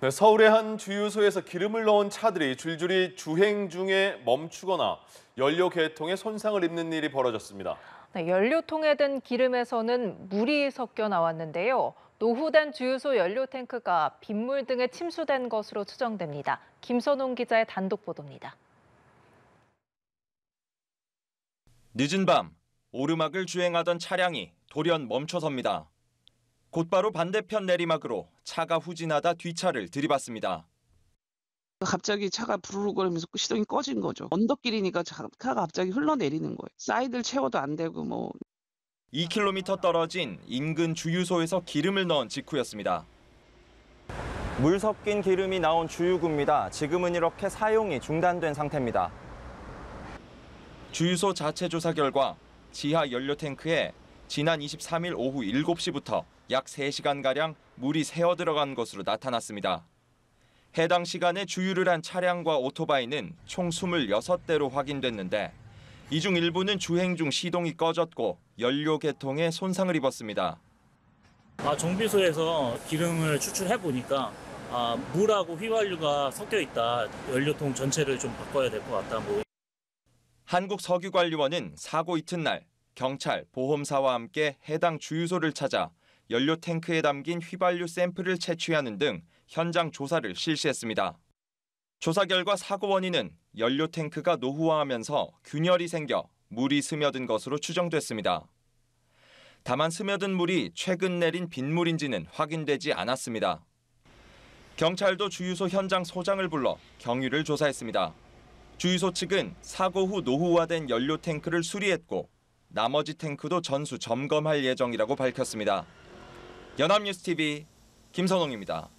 네, 서울의 한 주유소에서 기름을 넣은 차들이 줄줄이 주행 중에 멈추거나 연료 계통에 손상을 입는 일이 벌어졌습니다. 네, 연료통에 든 기름에서는 물이 섞여 나왔는데요. 노후된 주유소 연료 탱크가 빗물 등에 침수된 것으로 추정됩니다. 김선홍 기자의 단독 보도입니다. 늦은 밤 오르막을 주행하던 차량이 돌연 멈춰섭니다. 곧바로 반대편 내리막으로 차가 후진하다 뒤차를 들이받습니다. 갑자기 차가 부르르거리면서 시동이 꺼진 거죠. 언덕길이니까 차가 갑자기 흘러내리는 거예요. 사이드를 채워도 안 되고 뭐. 2km 떨어진 인근 주유소에서 기름을 넣은 직후였습니다. 물 섞인 기름이 나온 주유구입니다. 지금은 이렇게 사용이 중단된 상태입니다. 주유소 자체 조사 결과 지하 연료 탱크에 지난 23일 오후 7시부터 약 3시간가량 물이 새어 들어간 것으로 나타났습니다. 해당 시간에 주유를 한 차량과 오토바이는 총 26대로 확인됐는데 이 중 일부는 주행 중 시동이 꺼졌고 연료 개통에 손상을 입었습니다. 아, 정비소에서 기름을 추출해 보니까 아, 물하고 휘발유가 섞여 있다. 연료통 전체를 좀 바꿔야 될 것 같다. 뭐. 한국석유관리원은 사고 이튿날 경찰, 보험사와 함께 해당 주유소를 찾아 연료 탱크에 담긴 휘발유 샘플을 채취하는 등 현장 조사를 실시했습니다. 조사 결과 사고 원인은 연료 탱크가 노후화하면서 균열이 생겨 물이 스며든 것으로 추정됐습니다. 다만 스며든 물이 최근 내린 빗물인지는 확인되지 않았습니다. 경찰도 주유소 현장 소장을 불러 경위를 조사했습니다. 주유소 측은 사고 후 노후화된 연료 탱크를 수리했고 나머지 탱크도 전수 점검할 예정이라고 밝혔습니다. 연합뉴스TV 김선홍입니다.